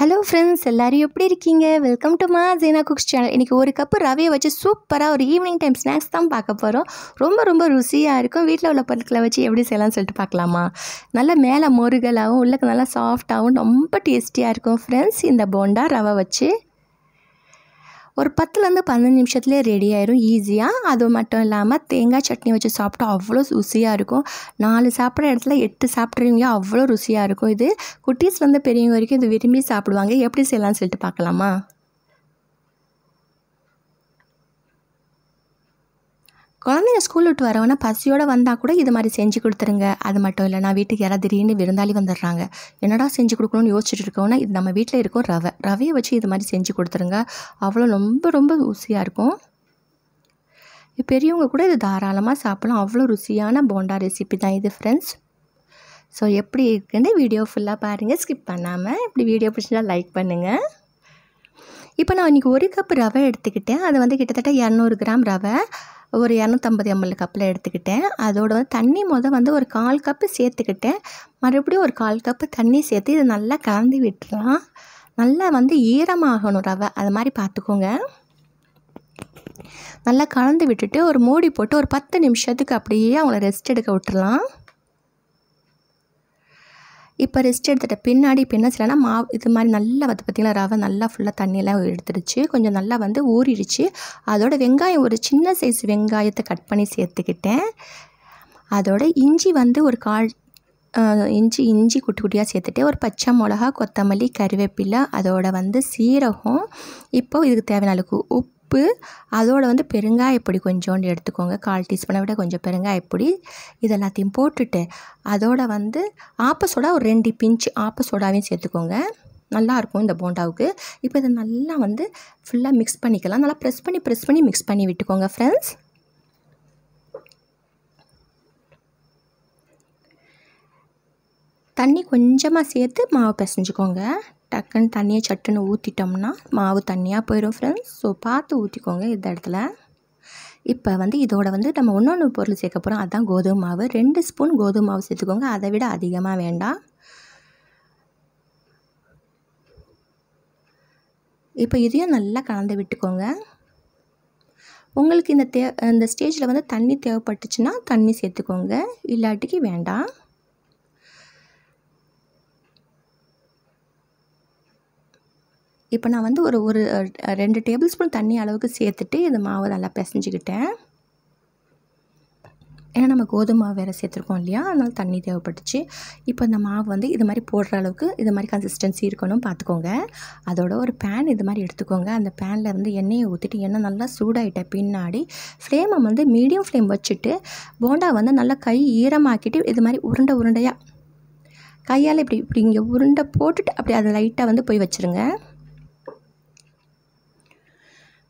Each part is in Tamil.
ஹலோ ஃப்ரெண்ட்ஸ் எல்லோரும் எப்படி இருக்கீங்க வெல்கம் டு மா ஜீனா குக்ஸ் சேனல் இன்றைக்கி ஒரு கப்பு ரவையை வச்சு சூப்பராக ஒரு ஈவினிங் டைம் ஸ்நாக்ஸ் தான் பார்க்க போகிறோம் ரொம்ப ரொம்ப ருசியாக இருக்கும் வீட்டில் உள்ள பொருட்களை வச்சு எப்படி செய்யலாம்னு சொல்லிட்டு பார்க்கலாமா நல்லா மேலே முருகலாகவும் உள்ளக்கு நல்லா சாஃப்டாகவும் ரொம்ப டேஸ்டியாக இருக்கும் ஃப்ரெண்ட்ஸ் இந்த போண்டா ரவை வச்சு ஒரு பத்துலேருந்து பதினஞ்சு நிமிஷத்துலேயே ரெடி ஆயிரும் ஈஸியாக அது மட்டும் இல்லாமல் தேங்காய் சட்னி வச்சு சாப்பிட்டா அவ்வளோ ருசியாக இருக்கும் நாலு சாப்பிட்ற இடத்துல எட்டு சாப்பிட்றீங்க அவ்வளோ ருசியாக இருக்கும் இது குட்டீஸ்லேருந்து பெரியவங்க வரைக்கும் இது விரும்பி சாப்பிடுவாங்க எப்படி செய்யலாம்னு சொல்லிட்டு பார்க்கலாமா குழந்தைங்க ஸ்கூல் விட்டு வரவுன்னா பசியோடு வந்தால் கூட இது மாதிரி செஞ்சு கொடுத்துருங்க அது மட்டும் இல்லை நான் வீட்டுக்கு யாராவது திடீர்னு விருந்தாளி வந்துடுறாங்க என்னடா செஞ்சு கொடுக்கணும்னு யோசிச்சுட்டு இருக்கோம்னா இது நம்ம வீட்டில் இருக்கும் ரவை ரவையை வச்சு இது மாதிரி செஞ்சு கொடுத்துருங்க அவ்வளோ ரொம்ப ரொம்ப ருசியாக இருக்கும் பெரியவங்க கூட இது தாராளமாக சாப்பிடலாம் அவ்வளோ ருசியான போண்டா ரெசிபி தான் இது ஃப்ரெண்ட்ஸ் ஸோ எப்படி இருக்குன்னு வீடியோ ஃபுல்லாக பாருங்கள் ஸ்கிப் பண்ணாமல் இப்படி வீடியோ பிடிச்சா லைக் பண்ணுங்கள் இப்போ நான் இன்றைக்கி ஒரு கப் ரவை எடுத்துக்கிட்டேன் அது வந்து கிட்டத்தட்ட இரநூறு கிராம் ரவை ஒரு இரநூத்தம்பது எம்எல் கப்பில் எடுத்துக்கிட்டேன் அதோட வந்து தண்ணி மொதல் வந்து ஒரு கால் கப்பு சேர்த்துக்கிட்டேன் மறுபடியும் ஒரு கால் கப்பு தண்ணி சேர்த்து இதை நல்லா கலந்து விட்டுலாம் நல்லா வந்து ஈரமாகணும் ரவை அது மாதிரி பார்த்துக்கோங்க நல்லா கலந்து விட்டுட்டு ஒரு மூடி போட்டு ஒரு பத்து நிமிஷத்துக்கு அப்படியே அவங்கள ரெஸ்ட் எடுக்க விட்டுலாம் இப்போ ரெஸ்ட் எடுத்துகிட்ட பின்னாடி இப்போ என்ன செய்யலாம் மா இது மாதிரி நல்லா வந்து பார்த்திங்கன்னா ரவை நல்லா ஃபுல்லாக தண்ணியெல்லாம் எடுத்துருச்சு கொஞ்சம் நல்லா வந்து ஊறிடுச்சு அதோட வெங்காயம் ஒரு சின்ன சைஸ் வெங்காயத்தை கட் பண்ணி சேர்த்துக்கிட்டேன் அதோட இஞ்சி வந்து ஒரு கால் இஞ்சி இஞ்சி குட்டி குட்டியாக சேர்த்துட்டு ஒரு பச்சை மிளகா கொத்தமல்லி கருவேப்பிலை அதோட வந்து சீரகம் இப்போது இதுக்கு தேவையான அளவுக்கு உப்பு உப்பு அதோடு வந்து பெருங்காய பொடி கொஞ்சோண்டு எடுத்துக்கோங்க கால் டீஸ்பூனை விட கொஞ்சம் பெருங்காய பொடி இதெல்லாத்தையும் போட்டுட்டு அதோடு வந்து சோடா ஒரு ரெண்டு பிஞ்சு சோடாவையும் சேர்த்துக்கோங்க நல்லாயிருக்கும் இந்த போண்டாவுக்கு இப்போ இதை நல்லா வந்து ஃபுல்லாக மிக்ஸ் பண்ணிக்கலாம் நல்லா ப்ரெஸ் பண்ணி ப்ரெஸ் பண்ணி மிக்ஸ் பண்ணி விட்டுக்கோங்க ஃப்ரெண்ட்ஸ் தண்ணி கொஞ்சமாக சேர்த்து மாவு பிசைஞ்சுக்கோங்க டக்குன்னு தண்ணியை சட்டுன்னு ஊற்றிட்டோம்னா மாவு தண்ணியாக போயிடும் ஃப்ரெண்ட்ஸ் ஸோ பார்த்து ஊற்றிக்கோங்க இந்த இடத்துல இப்போ வந்து இதோட வந்து நம்ம ஒன்று பொருள் சேர்க்க போகிறோம் அதுதான் கோதுமை மாவு ரெண்டு ஸ்பூன் கோதுமை மாவு சேர்த்துக்கோங்க அதை விட அதிகமாக வேண்டாம் இப்போ இதையும் நல்லா கலந்து விட்டுக்கோங்க உங்களுக்கு இந்த தே இந்த ஸ்டேஜில் வந்து தண்ணி தேவைப்பட்டுச்சுன்னா தண்ணி சேர்த்துக்கோங்க இல்லாட்டிக்கு வேண்டாம் இப்போ நான் வந்து ஒரு ஒரு ரெண்டு டேபிள் ஸ்பூன் தண்ணி அளவுக்கு சேர்த்துட்டு இந்த மாவை நல்லா பிசைஞ்சிக்கிட்டேன் ஏன்னா நம்ம கோதுமை மாவு வேறு சேர்த்துருக்கோம் இல்லையா அதனால் தண்ணி தேவைப்பட்டுச்சு இப்போ இந்த மாவு வந்து இது மாதிரி போடுற அளவுக்கு இது மாதிரி கன்சிஸ்டன்சி இருக்கணும் பார்த்துக்கோங்க அதோட ஒரு பேன் இது மாதிரி எடுத்துக்கோங்க அந்த பேனில் வந்து எண்ணெயை ஊற்றிட்டு எண்ணெய் நல்லா சூடாகிட்ட பின்னாடி ஃப்ளேமை வந்து மீடியம் ஃப்ளேம் வச்சுட்டு போண்டா வந்து நல்லா கை ஈரமாக்கிட்டு இது மாதிரி உருண்டை உருண்டையாக கையால் இப்படி இப்படி இங்கே உருண்டை போட்டுட்டு அப்படி அதை லைட்டாக வந்து போய் வச்சுருங்க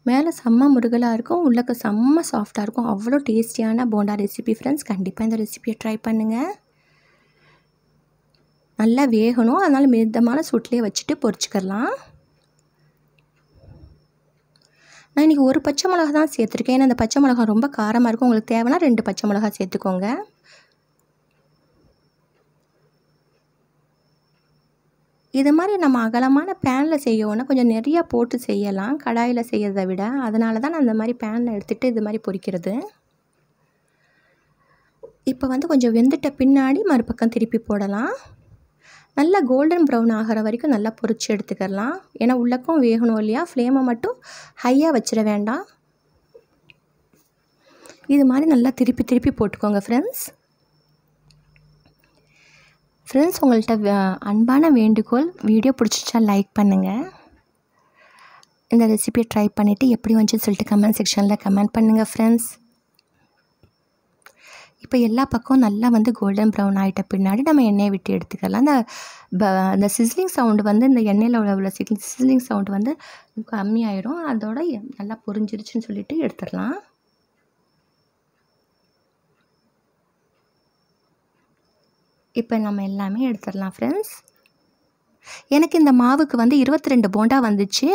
மேலே செம்ம முருகலாக இருக்கும் உள்ளக்க செம்ம சாஃப்டாக இருக்கும் அவ்வளோ டேஸ்டியான போண்டா ரெசிபி ஃப்ரெண்ட்ஸ் கண்டிப்பாக இந்த ரெசிபியை ட்ரை பண்ணுங்கள் நல்லா வேகணும் அதனால் மிதமான சுட்டிலே வச்சுட்டு பொறிச்சிக்கலாம் நான் இன்றைக்கி ஒரு பச்சை மிளகா தான் சேர்த்துருக்கேன் ஏன்னா அந்த பச்சை மிளகா ரொம்ப காரமாக இருக்கும் உங்களுக்கு தேவைன்னா ரெண்டு பச்சை மிளகா சேர்த்துக்கோங்க இது மாதிரி நம்ம அகலமான பேனில் செய்யணும்னா கொஞ்சம் நிறையா போட்டு செய்யலாம் கடாயில் செய்யறதை விட அதனால தான் நான் அந்த மாதிரி பேனில் எடுத்துகிட்டு இது மாதிரி பொறிக்கிறது இப்போ வந்து கொஞ்சம் வெந்துட்ட பின்னாடி மறுபக்கம் திருப்பி போடலாம் நல்லா கோல்டன் ப்ரௌன் ஆகிற வரைக்கும் நல்லா பொறிச்சு எடுத்துக்கலாம் ஏன்னா உள்ளக்கும் வேகணும் இல்லையா ஃப்ளேமை மட்டும் ஹையாக வச்சிட வேண்டாம் இது மாதிரி நல்லா திருப்பி திருப்பி போட்டுக்கோங்க ஃப்ரெண்ட்ஸ் ஃப்ரெண்ட்ஸ் உங்கள்கிட்ட அன்பான வேண்டுகோள் வீடியோ பிடிச்சிச்சா லைக் பண்ணுங்கள் இந்த ரெசிபியை ட்ரை பண்ணிவிட்டு எப்படி வந்துச்சுன்னு சொல்லிட்டு கமெண்ட் செக்ஷனில் கமெண்ட் பண்ணுங்கள் ஃப்ரெண்ட்ஸ் இப்போ எல்லா பக்கமும் நல்லா வந்து கோல்டன் ப்ரௌன் ஆகிட்ட பின்னாடி நம்ம எண்ணெயை விட்டு எடுத்துக்கலாம் அந்த அந்த சிஸ்லிங் சவுண்டு வந்து இந்த எண்ணெயில் உள்ள சிஸ்லிங் சவுண்டு வந்து கம்மியாயிடும் அதோட நல்லா பொரிஞ்சிருச்சுன்னு சொல்லிட்டு எடுத்துடலாம் இப்போ நம்ம எல்லாமே எடுத்துடலாம் ஃப்ரெண்ட்ஸ் எனக்கு இந்த மாவுக்கு வந்து இருபத்தி ரெண்டு போண்டா வந்துச்சு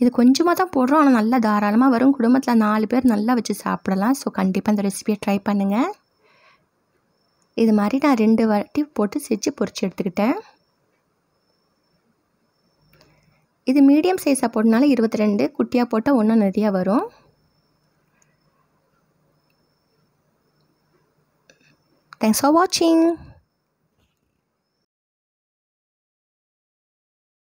இது கொஞ்சமாக தான் போடுறோம் ஆனால் நல்லா தாராளமாக வரும் குடும்பத்தில் நாலு பேர் நல்லா வச்சு சாப்பிடலாம் ஸோ கண்டிப்பாக இந்த ரெசிபியை ட்ரை பண்ணுங்கள் இது மாதிரி நான் ரெண்டு வாட்டி போட்டு செஞ்சு பொறிச்சு எடுத்துக்கிட்டேன் இது மீடியம் சைஸாக போட்டனால இருபத்தி ரெண்டு குட்டியாக போட்டால் ஒன்றும் நிறையா வரும் தேங்க்ஸ் ஃபார் வாட்சிங்